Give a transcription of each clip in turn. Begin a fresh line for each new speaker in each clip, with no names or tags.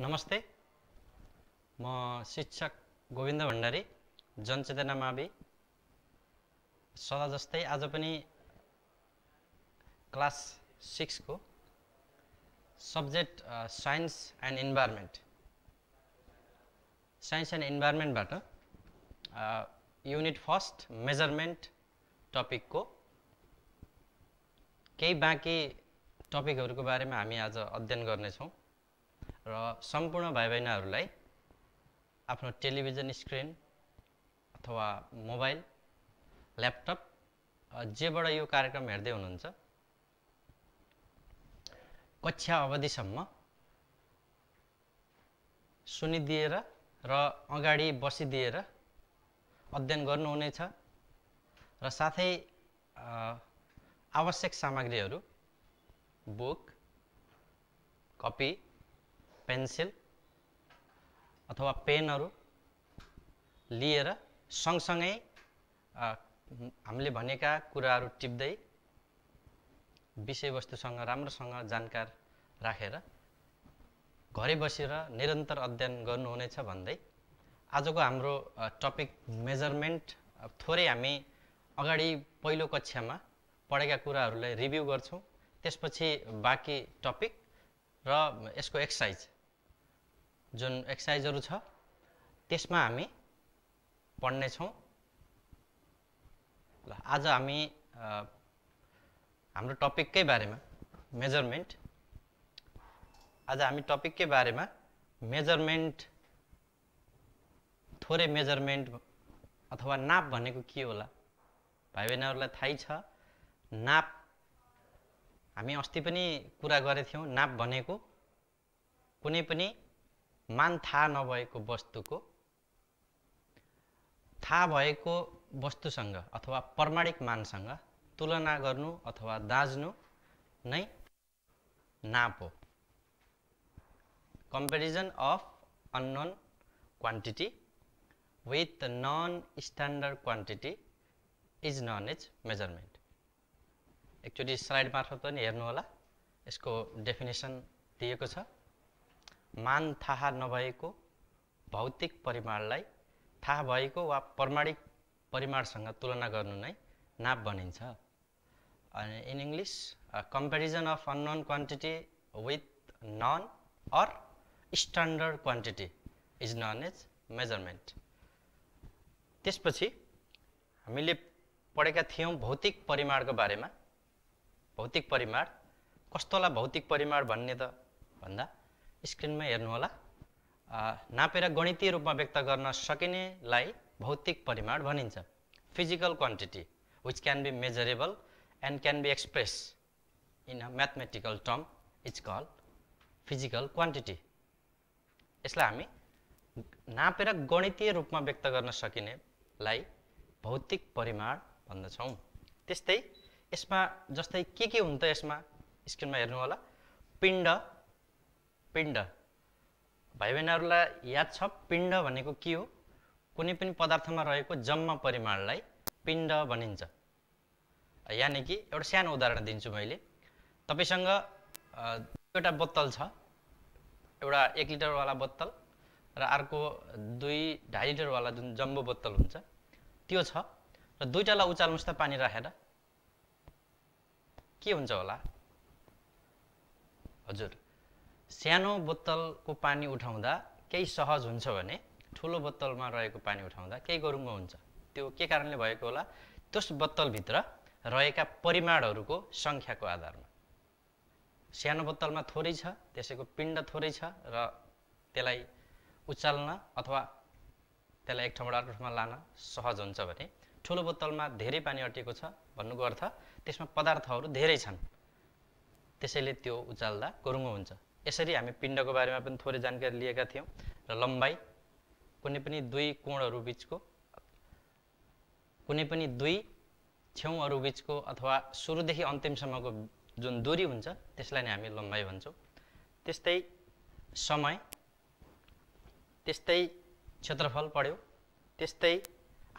नमस्ते म शिक्षक गोविन्द भण्डारी जनचेतना मावि सदा जस्तै आज पनि क्लास सिक्सको subject science and environment science and इन्भाइरोमेन्टबाट युनिट फर्स्ट मेजरमेन्ट टपिकको केही बाँकी टपिकहरूको बारेमा हामी आज अध्ययन गर्नेछौँ र सम्पूर्ण भाइ बहिनीहरूलाई आफ्नो टेलिभिजन स्क्रिन अथवा मोबाइल ल्यापटप जेबाट यो कार्यक्रम हेर्दै हुनुहुन्छ कक्षा अवधिसम्म सुनिदिएर र अगाडि बसिदिएर अध्ययन गर्नुहुनेछ र साथै आवश्यक सामग्रीहरू बुक कपी पेन्सिल अथवा पेनहरू लिएर सँगसँगै हामीले भनेका कुराहरू टिप्दै विषयवस्तुसँग राम्रोसँग जानकार राखेर घरै बसेर निरन्तर अध्ययन गर्नुहुनेछ भन्दै आजको हाम्रो टपिक मेजरमेन्ट थोरै हामी अगाडि पहिलो कक्षामा पढेका कुराहरूलाई रिभ्यू गर्छौँ त्यसपछि बाँकी टपिक र यसको एक्सर्साइज जुन एक्सर्साइजहरू छ त्यसमा हामी पढ्नेछौँ ल आज हामी हाम्रो टपिककै बारेमा मेजरमेन्ट आज हामी टपिककै बारेमा मेजरमेन्ट थोरै मेजरमेन्ट अथवा नाप भनेको के होला भाइ बहिनीहरूलाई थाहै छ नाप हामी अस्ति पनि कुरा गरेको नाप भनेको कुनै पनि मान थाहा नभएको वस्तुको थाहा भएको वस्तुसँग अथवा प्रमाणिक मानसँग तुलना गर्नु अथवा दाज्नु नै नाप हो comparison of unknown quantity with known standard quantity is known is measurement actually slide मार्फत पनि हेर्नुहोला यसको डेफिनेसन दिएको छ मान थाहा नभएको भौतिक परिमाणलाई थाहा भएको वा प्रमाणिक परिमाणसँग तुलना गर्नु नै नाप भनिन्छ अनि in English comparison of unknown quantity with known or standard quantity is known as measurement त्यसपछि हामीले पढेका थियौँ भौतिक परिमाणको बारेमा भौतिक परिमाण कस्तोलाई भौतिक परिमाण भन्ने त भन्दा स्क्रिनमा हेर्नुहोला नापेर गणितीय रूपमा व्यक्त गर्न सकिनेलाई भौतिक परिमाण भनिन्छ physical quantity which can be measurable and can be express in a mathematical term is call physical quantity यसलाई हामी नापेर गणितीय रूपमा व्यक्त गर्न सकिनेलाई भौतिक परिमाण भन्दछौँ त्यस्तै यसमा जस्तै के के हुन्छ यसमा स्क्रिनमा हेर्नुहोला पिण्ड पिण्ड भाइ बहिनीहरूलाई याद छ पिण्ड भनेको के हो कुनै पनि पदार्थमा रहेको जम्मा परिमाणलाई पिण्ड भनिन्छ यानि कि एउटा सानो उदाहरण दिन्छु मैले तपाईँसँग दुईवटा बोतल छ एउटा एक लिटरवाला बोतल र अर्को दुई ढाई लिटरवाला जुन जम्बो बोतल हुन्छ त्यो छ र दुईवटालाई उचाल्नुहोस् त पानी राखेर के हुन्छ होला हजुर सानो बोतलको पानी उठाउँदा केही सहज हुन्छ भने ठुलो बोतलमा रहेको पानी उठाउँदा केही गरुङ्गो हुन्छ त्यो के कारणले भएको होला त्यस बोतलभित्र रहेका परिमाणहरूको सङ्ख्याको आधारमा सानो बोतलमा थोरै छ त्यसैको पिण्ड थोरै छ र त्यसलाई उचाल्न अथवा त्यसलाई एक ठाउँबाट अर्को ठाउँमा लान सहज हुन्छ भने ठुलो बोतलमा धेरै पानी अटेको छ भन्नुको अर्थ त्यसमा पदार्थहरू धेरै छन् त्यसैले त्यो उचाल्दा गुरुङ्गो हुन्छ यसरी हामी पिण्डको बारेमा पनि थोरै जानकारी लिएका थियौँ र लम्बाइ कुनै पनि दुई कोणहरू बिचको कुनै पनि दुई छेउहरू बिचको अथवा सुरुदेखि अन्तिमसम्मको जुन दूरी हुन्छ त्यसलाई नै हामी लम्बाइ भन्छौँ त्यस्तै समय त्यस्तै क्षेत्रफल पढ्यो त्यस्तै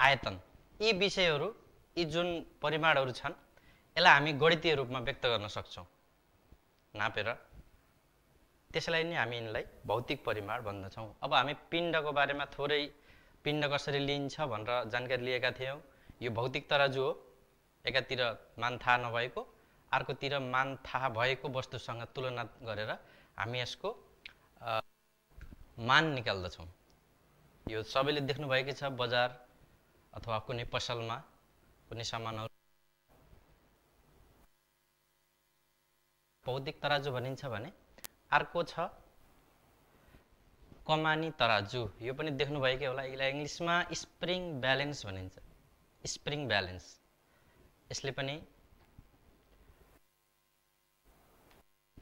आयतन यी विषयहरू यी जुन परिमाणहरू छन् यसलाई हामी गणितीय रूपमा व्यक्त गर्न सक्छौँ नापेर त्यसलाई नै हामी यिनलाई भौतिक परिमाण भन्दछौँ अब हामी पिण्डको बारेमा थोरै पिण्ड कसरी लिइन्छ भनेर जानकारी लिएका थियौँ यो भौतिक तराजु हो एकातिर मान थाहा नभएको अर्कोतिर मान थाहा भएको वस्तुसँग तुलना गरेर हामी यसको मान निकाल्दछौँ यो सबैले देख्नुभएकै छ बजार अथवा कुनै पसलमा कुनै सामानहरू भौतिक तराजु भनिन्छ भने अर्को छ कमानी तराजु यो पनि देख्नुभएकै होला यसलाई इङ्ग्लिसमा स्प्रिङ ब्यालेन्स भनिन्छ स्प्रिङ ब्यालेन्स यसले पनि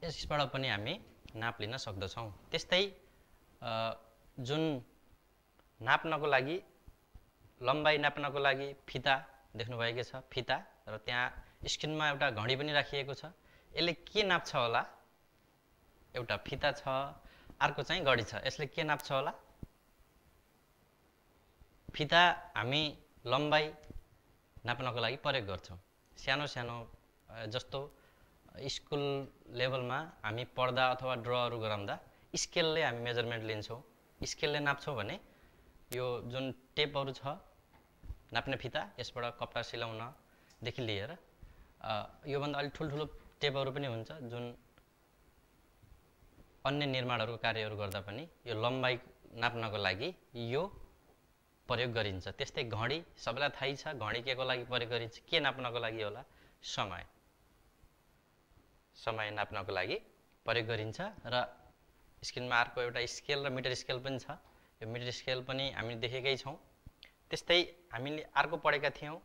यसबाट पनि हामी नाप लिन सक्दछौँ त्यस्तै जुन नाप्नको लागि लम्बाइ नाप्नको लागि फिता देख्नुभएकै छ फिता र त्यहाँ स्क्रिनमा एउटा घडी पनि राखिएको छ यसले के नाप्छ होला एउटा फिता छ अर्को चाहिँ गढी छ यसले के नाप्छ होला फिता हामी लम्बाइ नाप्नको लागि प्रयोग गर्छौँ सानो सानो जस्तो स्कुल लेभलमा हामी पढ्दा अथवा ड्रहरू गराउँदा स्केलले हामी मेजरमेन्ट लिन्छौँ स्केलले नाप्छौँ भने यो जुन टेपहरू छ नाप्ने फिता यसबाट कपडा सिलाउनदेखि लिएर योभन्दा अलिक ठुल्ठुलो टेपहरू पनि हुन्छ जुन अन्य निर्माणहरूको कार्यहरू गर्दा पनि यो लम्बाइ नाप्नको लागि यो प्रयोग गरिन्छ त्यस्तै घडी सबैलाई थाहै छ घडी के को लागि प्रयोग गरिन्छ के नाप्नको लागि होला समय समय नाप्नको लागि प्रयोग गरिन्छ र स्क्रिनमा अर्को एउटा स्केल र मिटर स्केल पनि छ यो मिटर स्केल पनि हामी देखेकै छौँ त्यस्तै हामीले अर्को पढेका थियौँ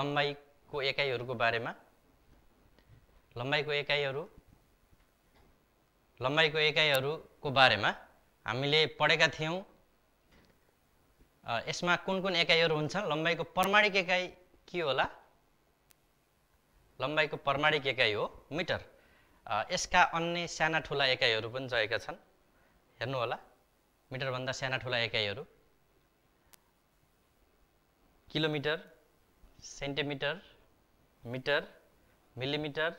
लम्बाइको एकाइहरूको बारेमा लम्बाइको एकाइहरू लम्बाइको एकाइहरूको बारेमा हामीले पढेका थियौँ यसमा कुन कुन एकाइहरू हुन्छन् लम्बाइको प्रमाणिक एकाइ के होला लम्बाइको प्रमाणिक एकाइ हो मिटर यसका अन्य साना ठुला एकाइहरू पनि रहेका छन् हेर्नु होला मिटरभन्दा साना ठुला एकाइहरू किलोमिटर सेन्टिमिटर मिटर मिलिमिटर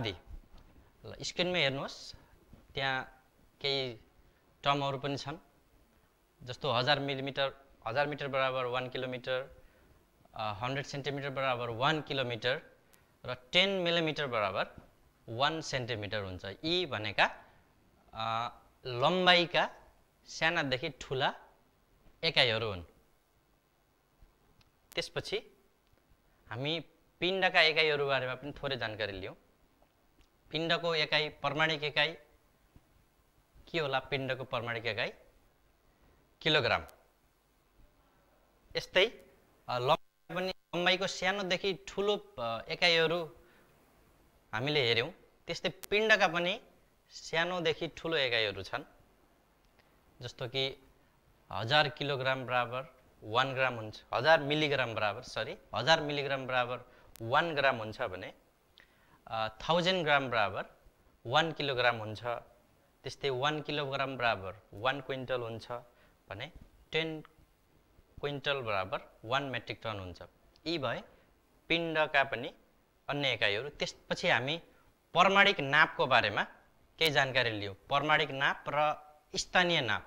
आदि ल स्क्रिनमा हेर्नुहोस् त्यहाँ केही टर्महरू पनि छन् जस्तो हजार मिलिमिटर हजार मिटर बराबर वान किलोमिटर हन्ड्रेड सेन्टिमिटर बराबर वान किलोमिटर र टेन मिलिमिटर बराबर वान सेन्टिमिटर हुन्छ यी भनेका लम्बाइका सानादेखि ठुला एकाइहरू हुन् त्यसपछि हामी पिण्डका एकाइहरू बारेमा पनि थोरै जानकारी लियौँ पिण्डको एकाइ प्रमाणिक एकाइ के होला पिण्डको प्रमाणिक एकाइ किलोग्राम यस्तै लम्बाइ पनि लम्बाइको सानोदेखि ठुलो एकाइहरू हामीले हेऱ्यौँ त्यस्तै पिण्डका पनि सानोदेखि ठुलो एकाइहरू छन् जस्तो कि हजार किलोग्राम बराबर वान ग्राम हुन्छ हजार मिलीग्राम बराबर सरी हजार मिलिग्राम बराबर वान ग्राम हुन्छ भने थाउजन्ड ग्राम बराबर वान किलोग्राम हुन्छ त्यस्तै वान किलोग्राम बराबर वान क्विन्टल हुन्छ भने टेन क्विन्टल बराबर वान मेट्रिक टन हुन्छ यी भए पिण्डका पनि अन्य एकाइहरू त्यसपछि हामी प्रमाणिक नापको बारेमा केही जानकारी लियौँ प्रमाणिक नाप र स्थानीय नाप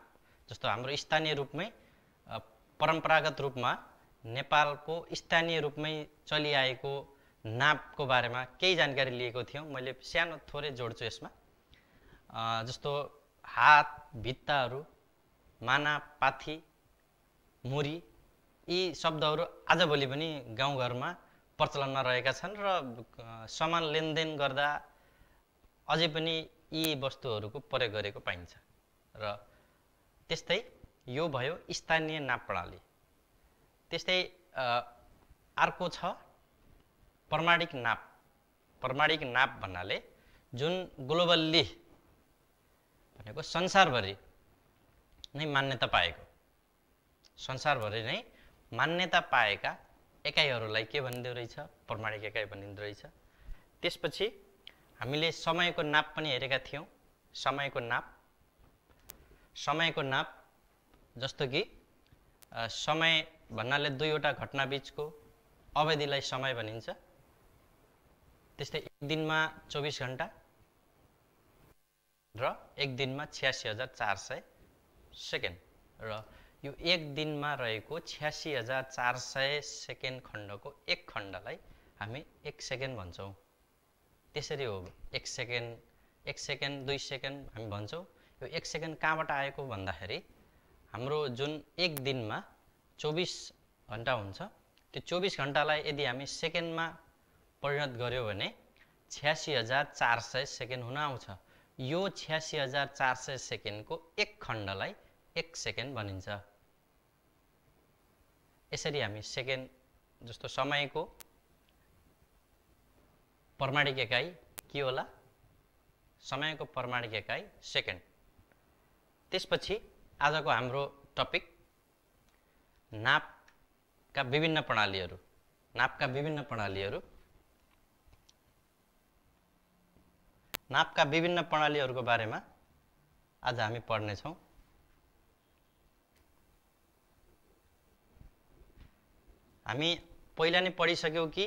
जस्तो हाम्रो स्थानीय रूपमै परम्परागत रूपमा नेपालको स्थानीय रूपमै चलिआएको नापको बारेमा केही जानकारी लिएको थियौँ मैले सानो थोरै जोड्छु यसमा जस्तो हात भित्ताहरू माना पाथी मुरी यी शब्दहरू आजभोलि पनि गाउँघरमा प्रचलनमा रहेका छन् र सामान लेनदेन गर्दा अझै पनि यी वस्तुहरूको प्रयोग गरेको पाइन्छ र त्यस्तै यो भयो स्थानीय नाप प्रणाली त्यस्तै अर्को छ प्रमाणिक नाप प्रमाणिक नाप भन्नाले जुन ग्लोबल्ली भनेको संसारभरि नै मान्यता पाएको संसारभरि नै मान्यता पाएका एकाइहरूलाई के भनिँदो रहेछ प्रमाणिक एकाइ भनिँदो रहेछ त्यसपछि हामीले समयको नाप पनि हेरेका थियौँ समयको नाप समयको नाप जस्तो कि समय भन्नाले दुईवटा घटनाबिचको अवधिलाई समय भनिन्छ त्यस्तै एक दिनमा चौबिस घन्टा र एक दिनमा छ्यासी हजार चार सय सेकेन्ड र यो एक दिनमा रहेको छ्यासी हजार चार सय सेकेन्ड खण्डको एक खण्डलाई हामी एक सेकेन्ड भन्छौँ त्यसरी हो एक सेकेन्ड एक सेकेन्ड दुई सेकेन्ड हामी भन्छौँ यो एक सेकेन्ड कहाँबाट आएको भन्दाखेरि हाम्रो जुन एक दिनमा चौबिस घन्टा हुन्छ त्यो चौबिस घन्टालाई यदि हामी सेकेन्डमा परिणत गर्यो भने छ्यासी हजार चार सय सेकेन्ड हुन आउँछ यो छ्यासी हजार चार सय सेकेन्डको एक खण्डलाई एक सेकेन्ड भनिन्छ यसरी हामी सेकेन्ड जस्तो समयको प्रमाणिक एकाइ के होला समयको प्रमाणिक एकाइ सेकेन्ड त्यसपछि आजको हाम्रो टपिक नापका विभिन्न प्रणालीहरू नापका विभिन्न प्रणालीहरू नापका विभिन्न प्रणालीहरूको बारेमा आज हामी पढ्नेछौँ हामी पहिला नै पढिसक्यौँ कि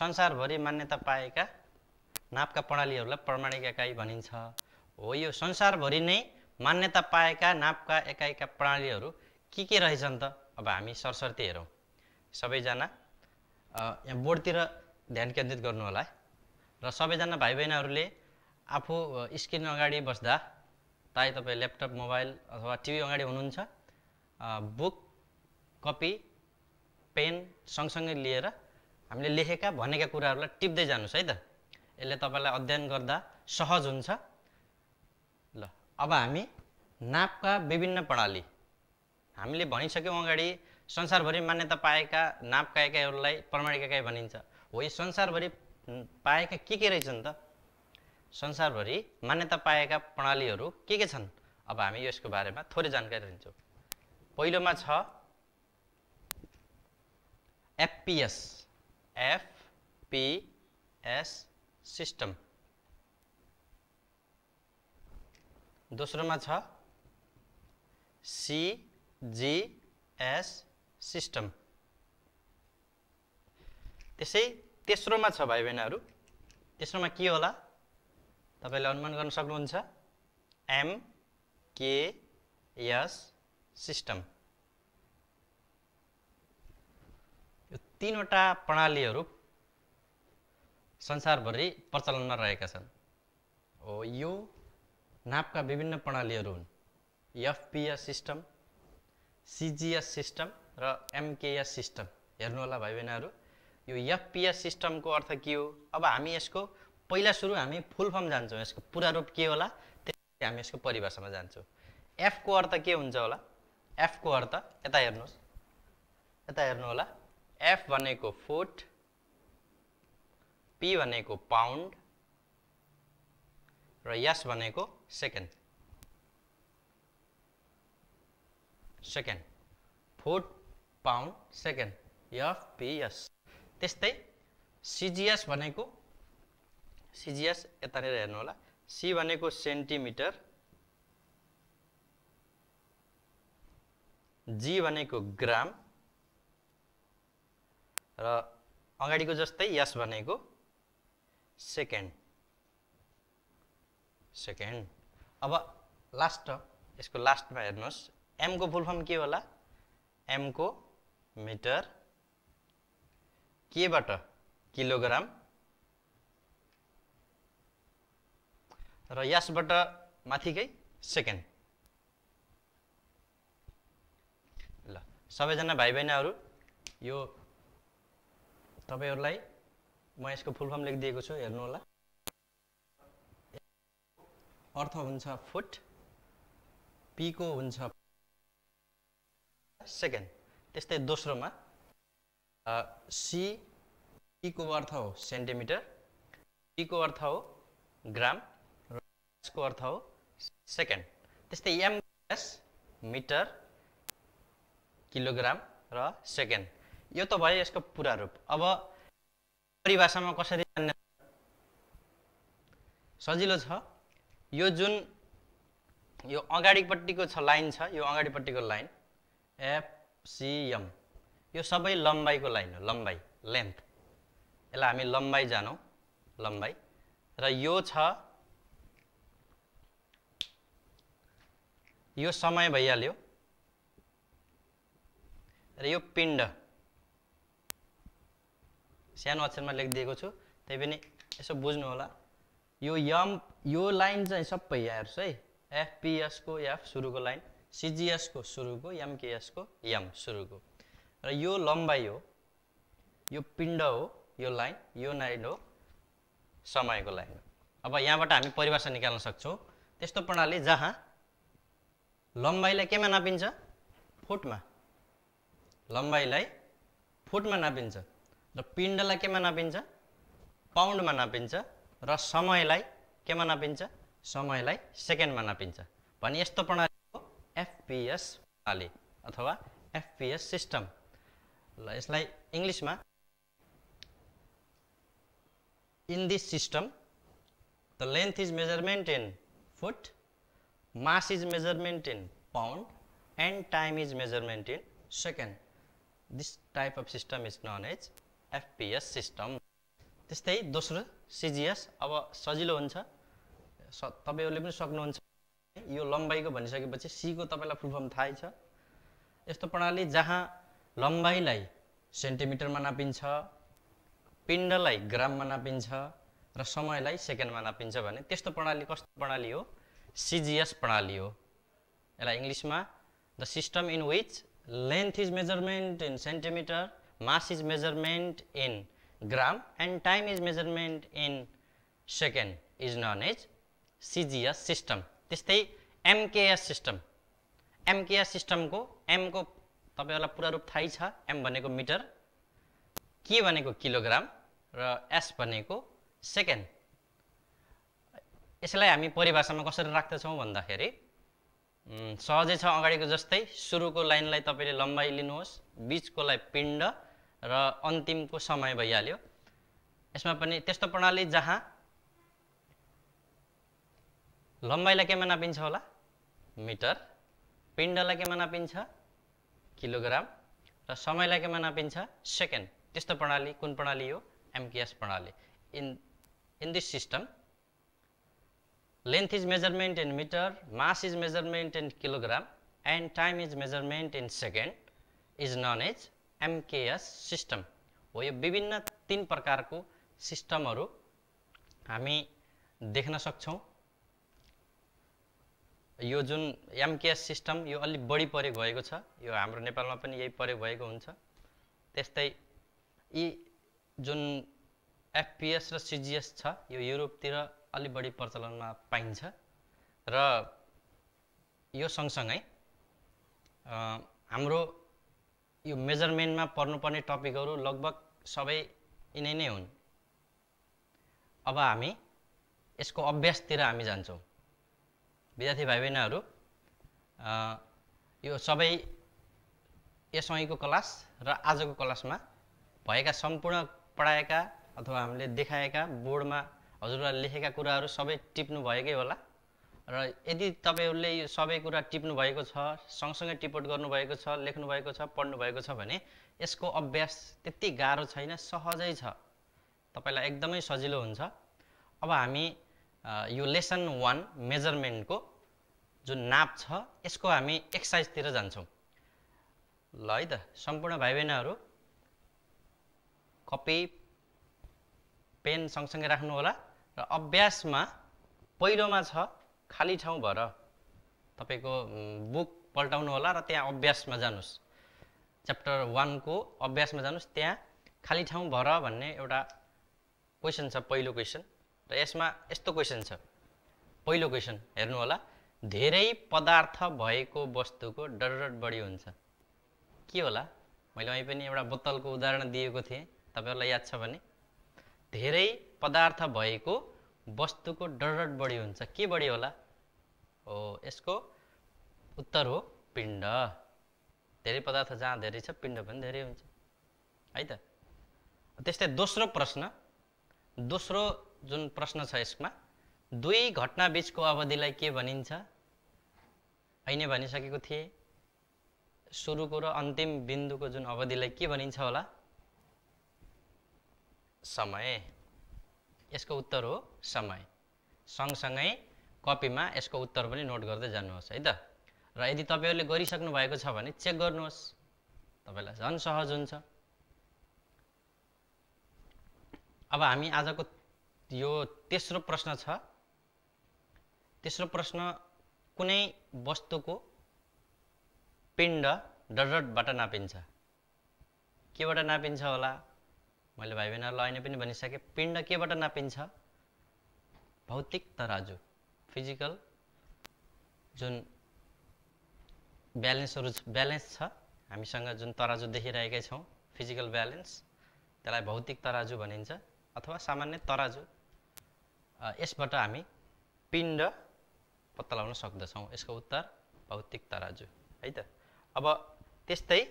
संसारभरि मान्यता पाएका नापका प्रणालीहरूलाई प्रमाणिक एकाइ भनिन्छ हो यो संसारभरि नै मान्यता पाएका नापका एकाइका प्रणालीहरू के के रहेछन् त अब हामी सरस्वती हेरौँ सबैजना यहाँ बोर्डतिर ध्यान केन्द्रित गर्नु होला र सबैजना भाइ बहिनीहरूले आफू स्क्रिन अगाडि बस्दा चाहे तपाईँ ल्यापटप मोबाइल अथवा टिभी अगाडि हुनुहुन्छ बुक कपी पेन सँगसँगै लिएर हामीले लेखेका भनेका कुराहरूलाई टिप्दै जानुहोस् है त यसले तपाईँलाई अध्ययन गर्दा सहज हुन्छ ल अब हामी नापका विभिन्न प्रणाली हामीले भनिसक्यौँ अगाडि संसारभरि मान्यता पाएका नापका एकाइहरूलाई प्रमाणिक एकाइ भनिन्छ हो यी संसारभरि पाएका के के रहेछन् त संसारभरि मान्यता पाएका प्रणालीहरू के के छन् अब हामी यसको बारेमा थोरै जानकारी दिन्छौँ पहिलोमा छ एफपिएस एफपिएस सिस्टम दोस्रोमा छ सिजिएस सिस्टम त्यसै तेस्रोमा छ भाइ बहिनीहरू तेस्रोमा के होला तपाईँले अनुमान गर्न सक्नुहुन्छ एम के एस सिस्टम यो तिनवटा प्रणालीहरू संसारभरि प्रचलनमा रहेका छन् हो यो नापका विभिन्न प्रणालीहरू हुन् एफपिएस सिस्टम सिजिएस सिस्टम र एमकेएस सिस्टम हेर्नुहोला भाइ बहिनीहरू यो एफपिएस सिस्टमको अर्थ के हो अब हामी यसको पहिला सुरु हामी फुल फर्म जान्छौँ यसको पुरा रूप के होला त्यसपछि हामी यसको परिभाषामा जान्छौँ एफको अर्थ के हुन्छ होला एफको अर्थ यता हेर्नुहोस् यता हेर्नु होला एफ भनेको फुट पी भनेको पाउन्ड र यस भनेको second second foot pound second F S त्यस्तै सिजिएस भनेको सिजिएस यतानिर हेर्नु होला सी भनेको सेन्टिमिटर जी भनेको ग्राम र अगाडिको जस्तै यस भनेको सेकेन्ड सेकेन्ड अब लास्ट यसको लास्टमा हेर्नुहोस् एमको फुल फर्म के होला एमको मिटर केबाट किलोग्राम र यसबाट माथिकै सेकेन्ड ल सबैजना भाइ बहिनीहरू यो तपाईँहरूलाई म यसको फुल फर्म लेखिदिएको छु हेर्नु होला अर्थ हुन्छ फुट पीको हुन्छ सेकेन्ड त्यस्तै दोस्रोमा सी पीको अर्थ हो सेन्टिमिटर पीको अर्थ हो ग्राम को अर्थ हो सेकेन्ड त्यस्तै एम एस मिटर किलोग्राम र सेकेन्ड यो त भयो यसको पुरा रूप अब परिभाषामा कसरी जान्ने सजिलो छ यो जुन यो अगाडिपट्टिको छ लाइन छ यो अगाडिपट्टिको लाइन एफसिएम यो सबै लम्बाइको लाइन हो लम्बाइ लेन्थ यसलाई हामी लम्बाइ जानौँ लम्बाइ र यो छ यो समय भइहाल्यो र यो पिण्ड सानो अक्षरमा लेखिदिएको छु त्यही पनि यसो बुझ्नु होला यो यम यो लाइन चाहिँ सबै हेर्छु है एफपिएसको एफ सुरुको लाइन सिजिएसको सुरुको एमकेएसको यम सुरुको र यो लम्बाइ हो यो पिण्ड हो यो लाइन यो लाइन हो समयको लाइन अब यहाँबाट हामी परिभाषा निकाल्न सक्छौँ त्यस्तो प्रणाली जहाँ लम्बाइलाई केमा नापिन्छ फुटमा लम्बाइलाई फुटमा नापिन्छ र पिण्डलाई केमा नापिन्छ पाउन्डमा नापिन्छ र समयलाई केमा नापिन्छ समयलाई सेकेन्डमा नापिन्छ भने यस्तो प्रणाली हो एफपिएस प्रणाली अथवा एफपिएस सिस्टम ल यसलाई इङ्ग्लिसमा in this system the length is measurement in foot mass is measurement in pound and time is measurement in second. This type of system is known as FPS system. त्यस्तै दोस्रो CGS अब सजिलो हुन्छ स तपाईँहरूले पनि सक्नुहुन्छ यो लम्बाइको भनिसकेपछि सीको तपाईँलाई फर्म थाहै छ यस्तो प्रणाली जहाँ लम्बाइलाई सेन्टिमिटरमा नापिन्छ पिण्डलाई ग्राममा नापिन्छ र समयलाई सेकेन्डमा नापिन्छ भने त्यस्तो प्रणाली कस्तो प्रणाली हो सिजिएस प्रणाली हो यसलाई इङ्ग्लिसमा the system in which length is measurement in centimetre mass is measurement in gram and time is measurement in second is known as CGS system त्यस्तै एमकेएस सिस्टम एमकेएस सिस्टमको एमको तपाईँहरूलाई पुरा रूप थाहै छ एम भनेको मिटर के भनेको किलोग्राम र एस भनेको सेकेन्ड यसलाई हामी परिभाषामा कसरी राख्दछौँ भन्दाखेरि सहजै छ अगाडिको जस्तै सुरुको लाइनलाई तपाईँले लम्बाइ लिनुहोस् बिचकोलाई पिण्ड र अन्तिमको समय भइहाल्यो यसमा पनि त्यस्तो प्रणाली जहाँ लम्बाइलाई केमा नापिन्छ होला मिटर पिण्डलाई केमा नापिन्छ किलोग्राम र समयलाई केमा नापिन्छ सेकेन्ड त्यस्तो प्रणाली कुन प्रणाली हो एमकेएस प्रणाली in in this system length is measurement in meter, mass is measurement in kilogram and time is measurement in second is known as MKS system. हो यो विभिन्न तिन प्रकारको सिस्टमहरू हामी देख्न सक्छौँ यो जुन एमकेएस सिस्टम यो अलिक बढी प्रयोग भएको छ यो हाम्रो नेपालमा पनि यही प्रयोग भएको हुन्छ त्यस्तै यी जुन एफपिएस र सिजिएस छ यो युरोपतिर अलि बढी प्रचलनमा पाइन्छ र यो सँगसँगै हाम्रो यो मेजरमेन्टमा पर्नुपर्ने टपिकहरू लगभग सबै यिनै नै हुन् अब हामी यसको अभ्यासतिर हामी जान्छौँ विद्यार्थी भाइ बहिनीहरू यो सबै यसअघिको क्लास र आजको क्लासमा भएका सम्पूर्ण पढाएका अथवा हामीले देखाएका बोर्डमा हजुरलाई लेखेका कुराहरू सबै टिप्नु भएकै होला र यदि तपाईँहरूले यो सबै कुरा टिप्नु भएको छ सँगसँगै टिपोट गर्नुभएको छ लेख्नुभएको छ पढ्नुभएको छ भने यसको अभ्यास त्यति गाह्रो छैन सहजै छ तपाईँलाई एकदमै सजिलो हुन्छ अब हामी यो लेसन वान मेजरमेन्टको जुन नाप छ यसको हामी एक्सर्साइजतिर जान्छौँ ल है त सम्पूर्ण भाइ बहिनीहरू कपी पेन सँगसँगै राख्नु होला र अभ्यासमा पहिलोमा छ खाली ठाउँ भएर तपाईँको बुक पल्टाउनु होला र त्यहाँ अभ्यासमा जानुहोस् च्याप्टर वानको अभ्यासमा जानुहोस् त्यहाँ खाली ठाउँ भर भन्ने एउटा क्वेसन छ पहिलो क्वेसन र यसमा यस्तो क्वेसन छ पहिलो क्वेसन हेर्नु होला धेरै पदार्थ भएको वस्तुको डरड बढी हुन्छ के होला मैले अहिले पनि एउटा बोतलको उदाहरण दिएको थिएँ तपाईँहरूलाई याद छ भने धेरै पदार्थ भएको वस्तुको डरट बढी हुन्छ के बढी होला हो यसको उत्तर हो पिण्ड धेरै पदार्थ जहाँ धेरै छ पिण्ड पनि धेरै हुन्छ है त त्यस्तै दोस्रो प्रश्न दोस्रो जुन प्रश्न छ यसमा दुई घटना घटनाबिचको अवधिलाई के भनिन्छ अहिले भनिसकेको थिएँ सुरुको र अन्तिम बिन्दुको जुन अवधिलाई के भनिन्छ होला समय यसको उत्तर हो समय सँगसँगै कपीमा यसको उत्तर पनि नोट गर्दै जानुहोस् है त र यदि तपाईँहरूले गरिसक्नु भएको छ भने चेक गर्नुहोस् तपाईँलाई झन् सहज हुन्छ अब हामी आजको यो तेस्रो प्रश्न छ तेस्रो प्रश्न कुनै वस्तुको पिण्ड डडबाट नापिन्छ केबाट नापिन्छ होला मैले भाइ बहिनीहरूलाई अहिले पनि भनिसकेँ पिण्ड केबाट नापिन्छ भौतिक तराजु फिजिकल जुन ब्यालेन्सहरू ब्यालेन्स छ हामीसँग जुन तराजु देखिरहेकै छौँ फिजिकल ब्यालेन्स त्यसलाई भौतिक तराजु भनिन्छ अथवा सामान्य तराजु यसबाट हामी पिण्ड पत्ता लगाउन सक्दछौँ यसको उत्तर भौतिक तराजु है त अब त्यस्तै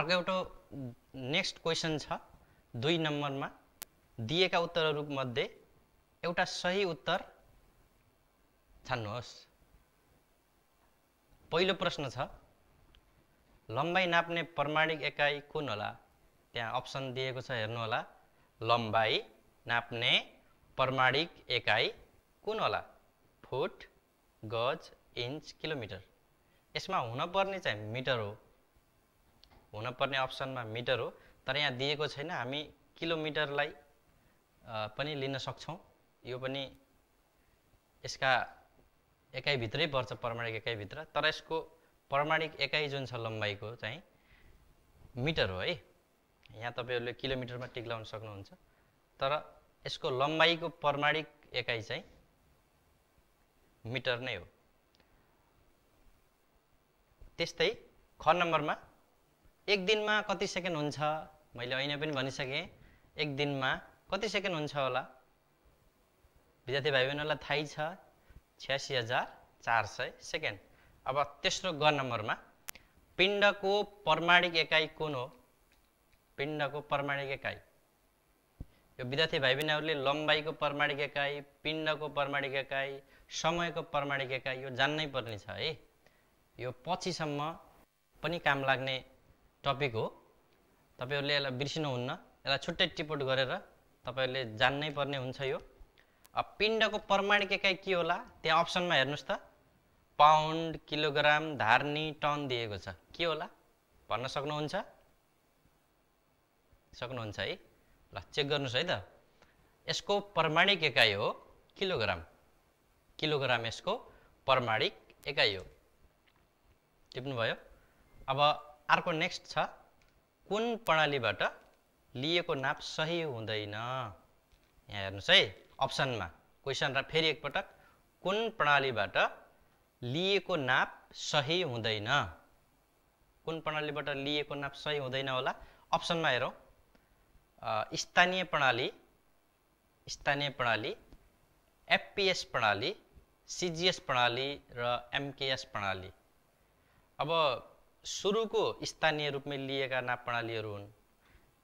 अर्को एउटा नेक्स्ट क्वेसन छ दुई नम्बरमा दिएका उत्तरहरूमध्ये एउटा सही उत्तर छान्नुहोस् पहिलो प्रश्न छ लम्बाइ नाप्ने प्रमाणिक एकाइ कुन होला त्यहाँ अप्सन दिएको छ हेर्नुहोला लम्बाइ नाप्ने प्रमाणिक एकाइ कुन होला फुट गज इन्च किलोमिटर यसमा हुनपर्ने चाहिँ मिटर हो हुनपर्ने अप्सनमा मिटर हो तर यहाँ दिएको छैन हामी किलोमिटरलाई पनि लिन सक्छौँ यो पनि यसका एकाइभित्रै पर्छ प्रमाणिक एकाइभित्र तर यसको प्रमाणिक एकाइ जुन छ लम्बाइको चाहिँ मिटर हो है यहाँ तपाईँहरूले किलोमिटरमा टिक लगाउन सक्नुहुन्छ तर यसको लम्बाइको प्रमाणिक एकाइ चाहिँ मिटर नै हो त्यस्तै ख नम्बरमा एक दिनमा कति सेकेन्ड हुन्छ मैले अहिले पनि भनिसकेँ एक दिनमा कति सेकेन्ड हुन्छ होला विद्यार्थी भाइ बहिनीहरूलाई थाहै छ छ्यासी हजार चार सय सेकेन्ड अब तेस्रो ग नम्बरमा पिण्डको प्रमाणिक एकाइ कुन हो पिण्डको प्रमाणिक एकाइ यो विद्यार्थी भाइ बहिनीहरूले लम्बाइको प्रमाणिक एकाइ पिण्डको प्रमाणिक एकाइ समयको प्रमाणिक एकाइ यो जान्नै पर्ने छ है यो पछिसम्म पनि काम लाग्ने टपिक हो तपाईँहरूले यसलाई बिर्सिनुहुन्न यसलाई छुट्टै टिपोट गरेर तपाईँहरूले जान्नै पर्ने हुन्छ यो पिण्डको प्रमाणिक एकाइ के होला त्यहाँ अप्सनमा हेर्नुहोस् त पाउन्ड किलोग्राम धार्नी टन दिएको छ के होला भन्न सक्नुहुन्छ सक्नुहुन्छ है ल चेक गर्नुहोस् है त यसको प्रमाणिक एकाइ हो किलोग्राम किलोग्राम यसको प्रमाणिक एकाइ हो टिप्नुभयो अब अर्को नेक्स्ट छ कुन प्रणालीबाट लिएको नाप सही हुँदैन यहाँ हेर्नुहोस् है अप्सनमा क्वेसन र फेरि एकपटक कुन प्रणालीबाट लिएको नाप सही हुँदैन कुन प्रणालीबाट लिएको नाप सही हुँदैन होला अप्सनमा हेरौँ स्थानीय प्रणाली स्थानीय प्रणाली एफपिएस प्रणाली सिजिएस प्रणाली र एमकेएस प्रणाली अब सुरुको स्थानीय रूपमा लिएका नाप प्रणालीहरू हुन्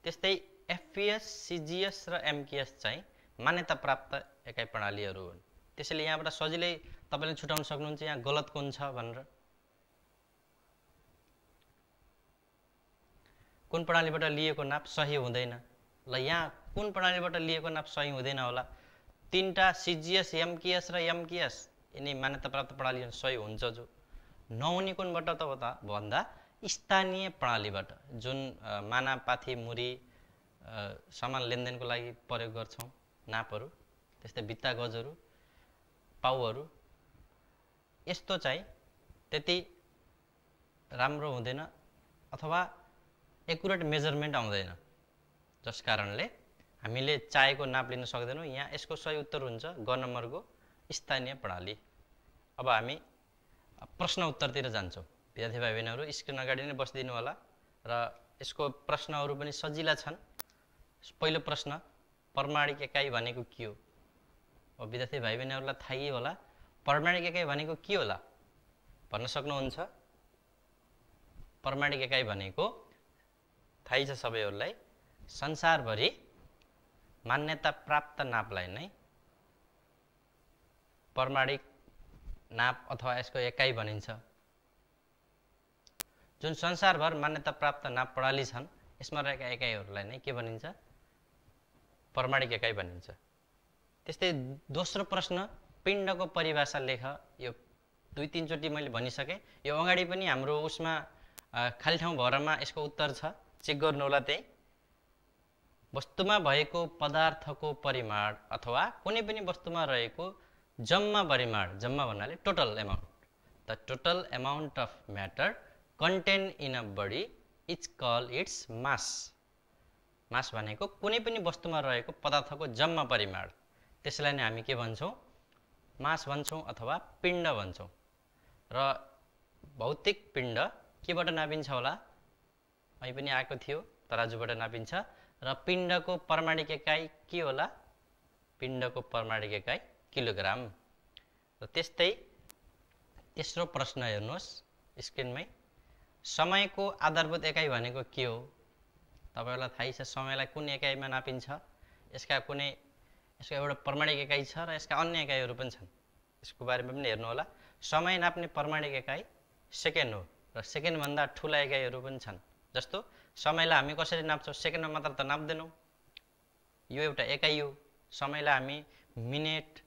त्यस्तै एफपिएस सिजिएस र एमकेएस चाहिँ मान्यता प्राप्त एकाइ प्रणालीहरू हुन् त्यसैले यहाँबाट सजिलै तपाईँले छुट्याउन सक्नुहुन्छ यहाँ गलत कुन छ भनेर कुन प्रणालीबाट लिएको नाप सही हुँदैन ल यहाँ कुन प्रणालीबाट लिएको नाप सही हुँदैन होला तिनवटा सिजिएस एमकेएस र एमकेएस यिनी मान्यता प्राप्त प्रणाली सही हुन्छ जो नहुने कुनबाट त भन्दा स्थानीय प्रणालीबाट जुन मानापाथी मुरी सामान लेनदेनको लागि प्रयोग गर्छौँ नापहरू त्यस्तै भित्ता गजहरू पाउहरू यस्तो चाहिँ त्यति राम्रो हुँदैन अथवा एकुरेट मेजरमेन्ट आउँदैन जस कारणले हामीले चाहेको नाप लिन सक्दैनौँ यहाँ यसको सही उत्तर हुन्छ ग नम्बरको स्थानीय प्रणाली अब हामी प्रश्न उत्तरतिर जान्छौँ विद्यार्थी भाइ बहिनीहरू स्क्रिन अगाडि नै बसिदिनु होला र यसको प्रश्नहरू पनि सजिला छन् पहिलो प्रश्न प्रमाणिक एकाइ भनेको के हो अब विद्यार्थी भाइ बहिनीहरूलाई थाहै होला प्रमाणिक एकाइ भनेको के होला भन्न सक्नुहुन्छ प्रमाणिक एकाइ भनेको थाहै छ सबैहरूलाई संसारभरि मान्यता प्राप्त नापलाई नै प्रमाणिक नाप अथवा यसको एकाइ भनिन्छ जुन संसारभर मान्यता प्राप्त नाप प्रणाली छन् यसमा रहेका एकाइहरूलाई नै के भनिन्छ प्रमाणिक एकाइ भनिन्छ त्यस्तै दोस्रो प्रश्न पिण्डको परिभाषा लेख यो दुई तिनचोटि मैले भनिसकेँ यो अगाडि पनि हाम्रो उसमा खाली ठाउँ भरमा यसको उत्तर छ चेक गर्नु होला त्यही वस्तुमा भएको पदार्थको परिमाण अथवा कुनै पनि वस्तुमा रहेको जम्मा परिमाण जम्मा भन्नाले total amount the total amount of matter contain in a body it's call it's mass mass भनेको कुनै पनि वस्तुमा रहेको पदार्थको जम्मा परिमाण त्यसलाई नै हामी के भन्छौँ मास भन्छौँ अथवा पिण्ड भन्छौँ र भौतिक पिण्ड केबाट नापिन्छ होला अहि पनि आएको थियो तराजुबाट नापिन्छ र पिण्डको प्रमाणिक एकाइ के होला पिण्डको प्रमाणिक एकाइ किलोग्राम र त्यस्तै तेस्रो प्रश्न हेर्नुहोस् स्क्रिनमै समयको आधारभूत एकाइ भनेको के हो तपाईँहरूलाई थाहै छ समयलाई कुन एकाइमा नापिन्छ यसका कुनै यसको एउटा प्रमाणिक एकाइ छ र यसका अन्य एकाइहरू पनि छन् यसको बारेमा पनि हेर्नुहोला समय नाप्ने प्रमाणिक एकाइ सेकेन्ड हो र सेकेन्डभन्दा ठुला एकाइहरू पनि छन् जस्तो समयलाई हामी कसरी नाप्छौँ सेकेन्डमा मात्र त नाप्दैनौँ यो एउटा एकाइ हो समयलाई हामी मिनेट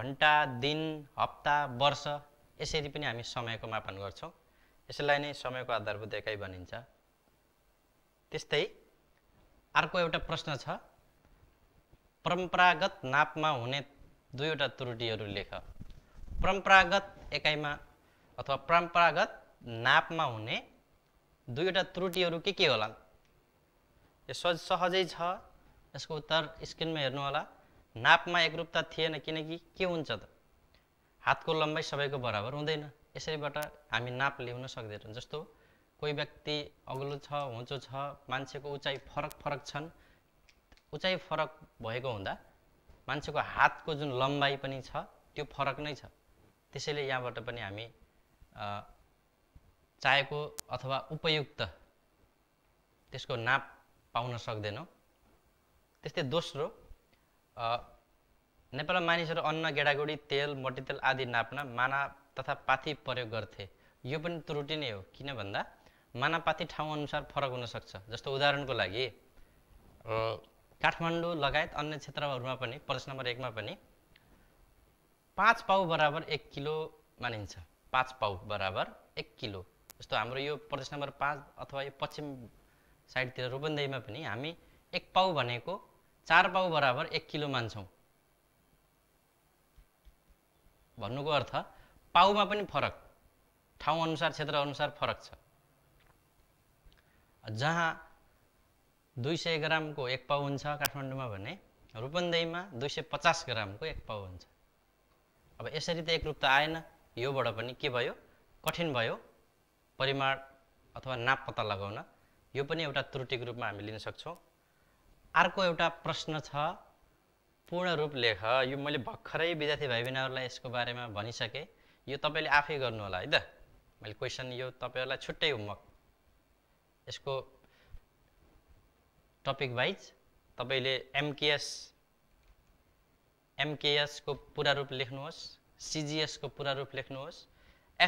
घन्टा दिन हप्ता वर्ष यसरी पनि हामी समयको मापन गर्छौँ यसलाई नै समयको आधारभूत एकाइ भनिन्छ त्यस्तै अर्को एउटा प्रश्न छ परम्परागत नापमा हुने दुईवटा त्रुटिहरू लेख परम्परागत एकाइमा अथवा परम्परागत नापमा हुने दुईवटा त्रुटिहरू के के होला यो सहजै छ यसको उत्तर स्क्रिनमा हेर्नुहोला नापमा एकरूपता थिएन किनकि के हुन्छ त हातको लम्बाइ सबैको बराबर हुँदैन यसैबाट हामी नाप ल्याउन सक्दैनौँ जस्तो कोही व्यक्ति अग्लो छ होचो छ मान्छेको उचाइ फरक फरक छन् उचाइ फरक भएको हुँदा मान्छेको हातको जुन लम्बाइ पनि छ त्यो फरक नै छ त्यसैले यहाँबाट पनि हामी चाहेको अथवा उपयुक्त त्यसको नाप पाउन सक्दैनौँ त्यस्तै दोस्रो नेपालमा मानिसहरू अन्न गेडागुडी तेल मट्टितेल आदि नाप्न माना तथा पाथी प्रयोग गर्थे यो पनि त्रुटि नै हो किन भन्दा मानापाती ठाउँअनुसार फरक हुनसक्छ जस्तो उदाहरणको लागि काठमाडौँ लगायत अन्य क्षेत्रहरूमा पनि प्रश्न नम्बर एकमा पनि पाँच पाउ बराबर एक किलो मानिन्छ पाँच पाउ बराबर एक किलो जस्तो हाम्रो यो प्रदेश नम्बर पाँच अथवा यो पश्चिम साइडतिर रूपन्देहीमा पनि हामी एक पाउ भनेको चार पाउ बराबर एक किलो मान्छौँ भन्नुको अर्थ पाउमा पनि फरक ठाउँअनुसार क्षेत्रअनुसार फरक छ जहाँ दुई सय ग्रामको एक पाउ हुन्छ काठमाडौँमा भने रूपन्देहीमा दुई सय पचास ग्रामको एक पाउ हुन्छ अब यसरी त एकरूप त आएन योबाट पनि के भयो कठिन भयो परिमाण अथवा नाप पत्ता लगाउन यो पनि एउटा त्रुटिको रूपमा हामी लिन सक्छौँ अर्को एउटा प्रश्न छ पूर्ण रूप लेख यो मैले भर्खरै विद्यार्थी भाइ बहिनीहरूलाई यसको बारेमा भनिसकेँ यो तपाईँले आफै गर्नु होला है त मैले क्वेसन यो तपाईँहरूलाई छुट्टै होमवर्क यसको टपिक वाइज तपाईँले एमकेएस एमकेएसको पुरा रूप लेख्नुहोस् सिजिएसको पुरा रूप लेख्नुहोस्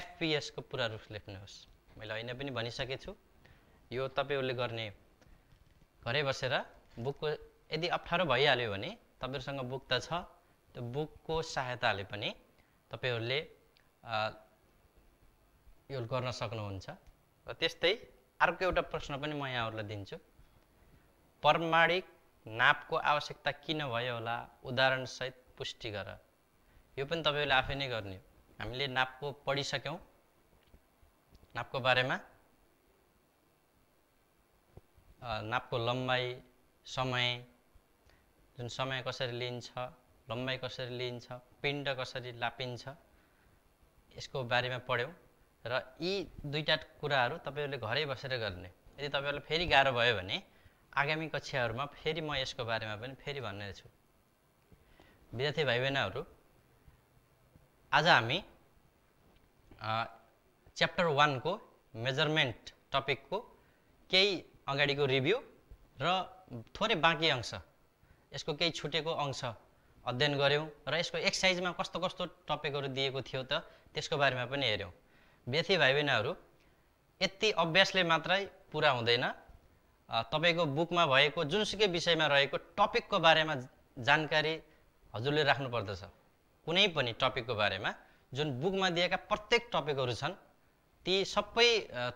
एफपिएसको पुरा रूप लेख्नुहोस् मैले होइन पनि छु यो तपाईँहरूले गर्ने घरै बसेर बुकको यदि अप्ठ्यारो भइहाल्यो भने तपाईँहरूसँग बुक त छ त्यो बुकको सहायताले पनि तपाईँहरूले यो गर्न सक्नुहुन्छ र त्यस्तै अर्को एउटा प्रश्न पनि म यहाँहरूलाई दिन्छु प्रमाणिक नापको आवश्यकता किन भयो होला उदाहरणसहित पुष्टि गर यो पनि तपाईँहरूले आफै नै गर्ने हामीले नापको पढिसक्यौँ नापको बारेमा नापको लम्बाइ समय जुन समय कसरी लिन्छ लम्बाइ कसरी लिन्छ पिण्ड कसरी लापिन्छ यसको बारेमा पढ्यौँ र यी दुईवटा कुराहरू तपाईँहरूले घरै बसेर गर्ने यदि तपाईँहरूलाई फेरि गाह्रो भयो भने आगामी कक्षाहरूमा फेरि म यसको बारेमा पनि फेरि भन्ने छु विद्यार्थी भाइ बहिनीहरू आज हामी च्याप्टर वानको मेजरमेन्ट टपिकको केही अगाडिको रिभ्यू र थोरै बाँकी अंश यसको केही छुटेको अंश अध्ययन गऱ्यौँ र यसको एक्सर्साइजमा कस्तो कस्तो टपिकहरू दिएको थियो त त्यसको बारेमा पनि हेऱ्यौँ व्यथी भाइ बहिनीहरू यति अभ्यासले मात्रै पुरा हुँदैन तपाईँको बुकमा भएको जुनसुकै विषयमा रहेको टपिकको बारेमा जानकारी हजुरले राख्नुपर्दछ कुनै पनि टपिकको बारेमा जुन बुकमा दिएका प्रत्येक टपिकहरू छन् ती सबै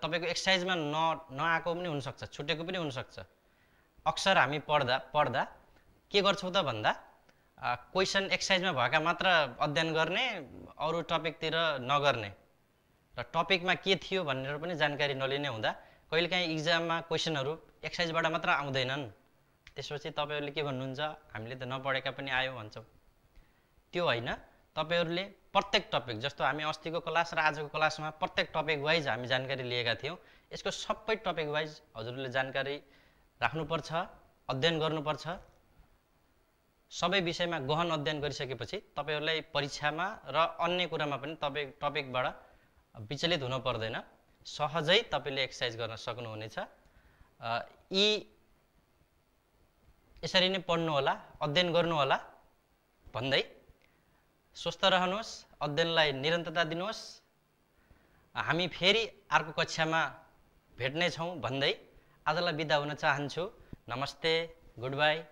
तपाईँको एक्सर्साइजमा न नआएको पनि हुनसक्छ छुटेको पनि हुनसक्छ अक्सर हामी पढ्दा पढ्दा के गर्छौँ त भन्दा क्वेसन एक्सर्साइजमा भएका मात्र अध्ययन गर्ने अरू टपिकतिर नगर्ने र टपिकमा के थियो भनेर पनि जानकारी नलिने हुँदा कहिलेकाहीँ इक्जाममा क्वेसनहरू एक्सर्साइजबाट मात्र आउँदैनन् त्यसपछि तपाईँहरूले के भन्नुहुन्छ हामीले त नपढेका पनि आयो भन्छौँ त्यो होइन तपाईँहरूले प्रत्येक टपिक जस्तो हामी अस्तिको क्लास र आजको क्लासमा प्रत्येक टपिक वाइज हामी जानकारी लिएका थियौँ यसको सबै टपिक वाइज हजुरले जानकारी राख्नुपर्छ अध्ययन गर्नुपर्छ सबै विषयमा गहन अध्ययन गरिसकेपछि तपाईँहरूलाई परीक्षामा र अन्य कुरामा पनि तपाईँ टपिकबाट विचलित हुनु पर्दैन सहजै तपाईँले एक्सर्साइज गर्न सक्नुहुनेछ यी यसरी नै पढ्नुहोला अध्ययन गर्नुहोला भन्दै स्वस्थ रहनुहोस् अध्ययनलाई निरन्तरता दिनुहोस् हामी फेरि अर्को कक्षामा भेट्नेछौँ भन्दै आजलाई बिदा हुन चाहन्छु नमस्ते गुड बाई